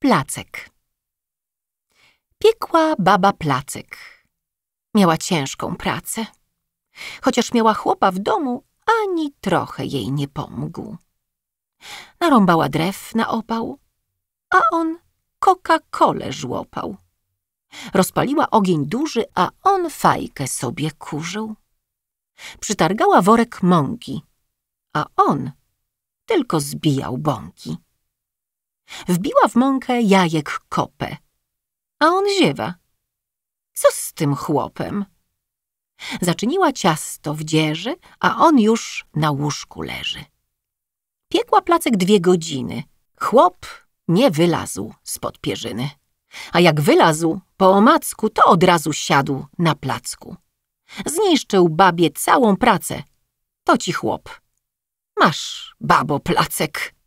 Placek. Piekła baba placek. Miała ciężką pracę. Chociaż miała chłopa w domu, ani trochę jej nie pomógł. Narąbała drew na opał, a on Coca-Colę żłopał. Rozpaliła ogień duży, a on fajkę sobie kurzył. Przytargała worek mąki, a on tylko zbijał bąki. Wbiła w mąkę jajek kopę, a on ziewa. Co z tym chłopem? Zaczyniła ciasto w dzieży, a on już na łóżku leży. Piekła placek dwie godziny. Chłop nie wylazł spod pierzyny. A jak wylazł po omacku, to od razu siadł na placku. Zniszczył babie całą pracę. To ci chłop. Masz, babo, placek.